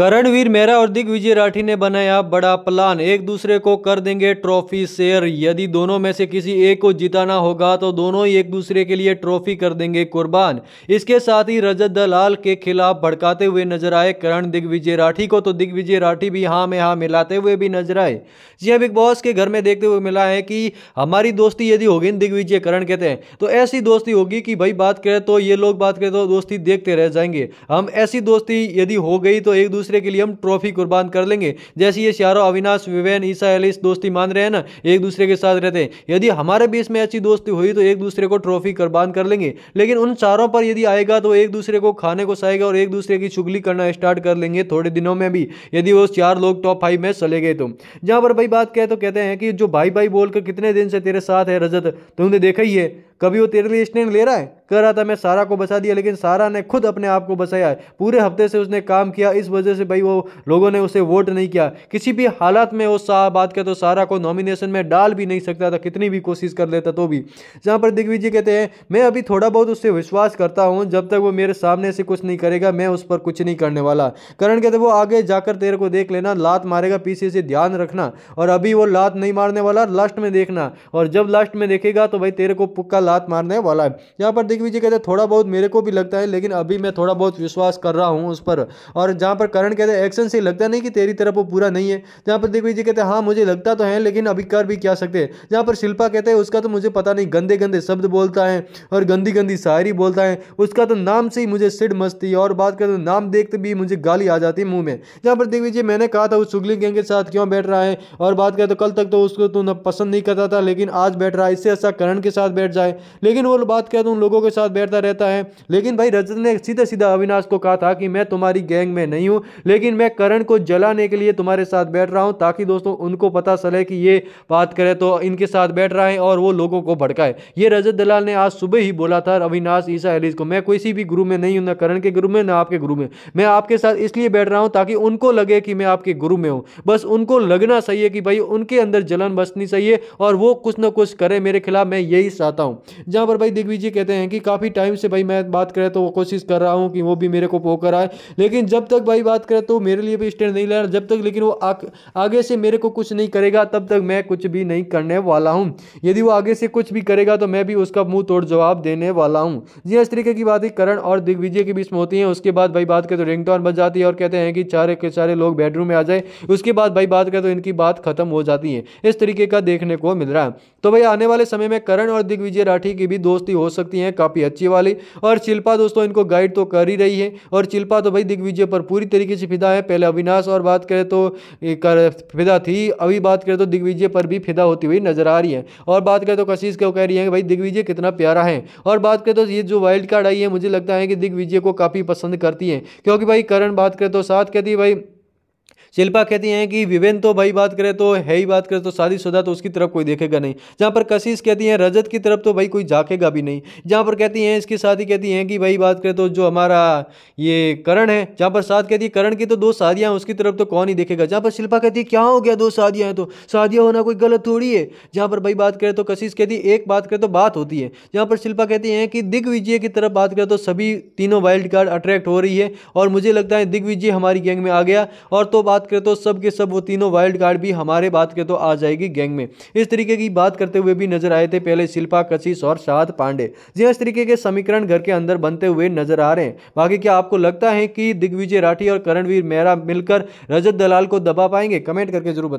करणवीर मेहरा और दिग्विजय राठी ने बनाया बड़ा प्लान एक दूसरे को कर देंगे ट्रॉफी शेयर यदि दोनों में से किसी एक को जिताना होगा तो दोनों ही एक दूसरे के लिए ट्रॉफी कर देंगे कुर्बान इसके साथ ही रजत दलाल के खिलाफ भड़काते हुए नजर आए करण दिग्विजय राठी को तो दिग्विजय राठी भी हाँ में हाँ मिलाते हुए भी नजर आए जी हाँ, बिग बॉस के घर में देखते हुए मिला है कि हमारी दोस्ती यदि होगी दिग्विजय करण कहते हैं तो ऐसी दोस्ती होगी कि भाई बात करें तो ये लोग बात करें तो दोस्ती देखते रह जाएंगे हम ऐसी दोस्ती यदि हो गई तो एक दूसरे दूसरे के लिए हम ट्रॉफी कुर्बान कर लेंगे जैसे ये शारो अविनाश विवेन ईसा एलिस दोस्ती मान रहे हैं ना एक दूसरे के साथ रहते हैं यदि हमारे बीच में अच्छी दोस्ती हुई तो एक दूसरे को ट्रॉफी कुर्बान कर लेंगे लेकिन उन चारों पर यदि आएगा तो एक दूसरे को खाने को सहेगा और एक दूसरे की चुगली करना स्टार्ट कर लेंगे थोड़े दिनों में भी यदि वो चार लोग टॉप फाइव में चले गए तो जहाँ पर भाई बात कहे तो कहते हैं कि जो भाई भाई बोलकर कितने दिन से तेरे साथ है रजत तुमने देखा ही है कभी वो तेरे लिए स्टैंड ले रहा है कह रहा था मैं सारा को बचा दिया लेकिन सारा ने खुद अपने आप को बसाया है पूरे हफ्ते से उसने काम किया इस वजह से भाई वो लोगों ने उसे वोट नहीं किया किसी भी हालात में वो सा बात कर तो सारा को नॉमिनेशन में डाल भी नहीं सकता था कितनी भी कोशिश कर लेता तो भी जहाँ पर दिग्विजय कहते हैं मैं अभी थोड़ा बहुत उससे विश्वास करता हूँ जब तक वो मेरे सामने से कुछ नहीं करेगा मैं उस पर कुछ नहीं करने वाला करण कहते वो आगे जाकर तेरे को देख लेना लात मारेगा पीछे से ध्यान रखना और अभी वो लात नहीं मारने वाला लास्ट में देखना और जब लास्ट में देखेगा तो भाई तेरे को पुक्का लात मारने वाला है यहाँ पर दिग्विजय कहते हैं थोड़ा बहुत मेरे को भी लगता है लेकिन अभी मैं थोड़ा बहुत विश्वास कर रहा हूँ उस पर और जहाँ पर करण कहते हैं एक्शन से लगता नहीं कि तेरी तरफ वो पूरा नहीं है जहाँ पर दिग्विजय कहते हैं हाँ मुझे लगता तो है लेकिन अभी कर भी क्या सकते हैं जहाँ पर शिल्पा कहते हैं उसका तो मुझे पता नहीं गंदे गंदे शब्द बोलता है और गंदी गंदी शायरी बोलता है उसका तो नाम से ही मुझे सिड मस्ती और बात करते नाम देखते भी मुझे गाली आ जाती है मुँह में जहाँ पर दिग्विजय मैंने कहा था वो सुगली गैंग के साथ क्यों बैठ रहा है और बात करें तो कल तक तो उसको तो पसंद नहीं करता था लेकिन आज बैठ रहा है इससे ऐसा अच्छा करण के साथ बैठ जाए लेकिन वो बात कहते उन लोगों के साथ बैठता रहता है लेकिन भाई रजत ने सीधा सीधा अविनाश को कहा था कि मैं तुम्हारी गैंग में नहीं हूँ लेकिन मैं करण को जलाने के लिए तुम्हारे साथ बैठ रहा हूँ ताकि दोस्तों उनको पता चले कि ये बात करे तो इनके साथ बैठ रहा है और वो लोगों को भड़काए ये रजत दलाल ने आज सुबह ही बोला था अविनाश ईसा एलिस को मैं किसी भी गुरु में नहीं हूँ ना करण के गुरु में ना आपके गुरु में मैं आपके साथ इसलिए बैठ रहा हूँ ताकि उनको लगे कि मैं आपके गुरु में हूँ बस उनको लगना चाहिए कि भाई उनके अंदर जलन बसनी चाहिए और वो कुछ ना कुछ करे मेरे खिलाफ मैं यही चाहता हूँ जहाँ पर भाई दिग्विजय कहते हैं कि काफ़ी टाइम से भाई मैं बात करें तो कोशिश कर रहा हूँ कि वो भी मेरे को पो कराए लेकिन जब तक भाई बात करें तो मेरे लिए भी स्टैंड नहीं ले जब तक लेकिन वो आ, आगे से मेरे को कुछ नहीं करेगा तब तक मैं कुछ भी नहीं करने वाला हूँ यदि वो आगे से कुछ भी करेगा तो मैं भी उसका मुंह तोड़ जवाब देने वाला हूँ जी हाँ, इस तरीके की बात है करण और दिग्विजय के बीच में होती है उसके बाद भाई बात करें तो रिंग बच जाती है और कहते हैं कि चारे के चारे लोग बेडरूम में आ जाए उसके बाद भाई बात करें तो इनकी बात खत्म हो जाती है इस तरीके का देखने को मिल रहा है तो भाई आने वाले समय में करण और दिग्विजय मराठी की भी दोस्ती हो सकती है काफ़ी अच्छी वाली और शिल्पा दोस्तों इनको गाइड तो कर ही रही है और शिल्पा तो भाई दिग्विजय पर पूरी तरीके से फिदा है पहले अविनाश और बात करें तो कर फिदा थी अभी बात करें तो दिग्विजय पर भी फिदा होती हुई नजर आ रही है और बात करें तो कशिश क्यों कह रही है भाई दिग्विजय कितना प्यारा है और बात करें तो ये जो वाइल्ड कार्ड आई है मुझे लगता है कि दिग्विजय को काफ़ी पसंद करती है क्योंकि भाई करण बात करें तो साथ कहती है भाई शिल्पा कहती हैं कि विवेन तो भाई बात करे तो है ही बात करे तो शादी शुदा तो उसकी तरफ कोई देखेगा नहीं जहाँ पर कशिश कहती हैं रजत की तरफ तो भाई कोई जाकेगा भी नहीं जहाँ पर कहती हैं इसकी शादी कहती हैं कि भाई बात करें तो जो हमारा ये करण है जहाँ पर साथ कहती है करण की तो दो शादियाँ उसकी तरफ तो कौन ही देखेगा जहाँ पर शिल्पा कहती है क्या हो गया दो शादियाँ हैं तो शादियाँ होना कोई गलत थोड़ी है जहाँ पर भाई बात करें तो कशिश कहती है एक बात करें तो बात होती है जहाँ पर शिल्पा कहती हैं कि दिग्विजय की तरफ बात करें तो सभी तीनों वाइल्ड कार्ड अट्रैक्ट हो रही है और मुझे लगता है दिग्विजय हमारी गैंग में आ गया और तो बात बात करें तो सब के सब वो तीनों वाइल्ड कार्ड भी हमारे बात करें तो आ जाएगी गैंग में इस तरीके की बात करते हुए भी नजर आए थे पहले शिल्पा कशिश और शाहद पांडे जी हाँ, इस तरीके के समीकरण घर के अंदर बनते हुए नजर आ रहे हैं बाकी क्या आपको लगता है कि दिग्विजय राठी और करणवीर मेहरा मिलकर रजत दलाल को दबा पाएंगे कमेंट करके जरूर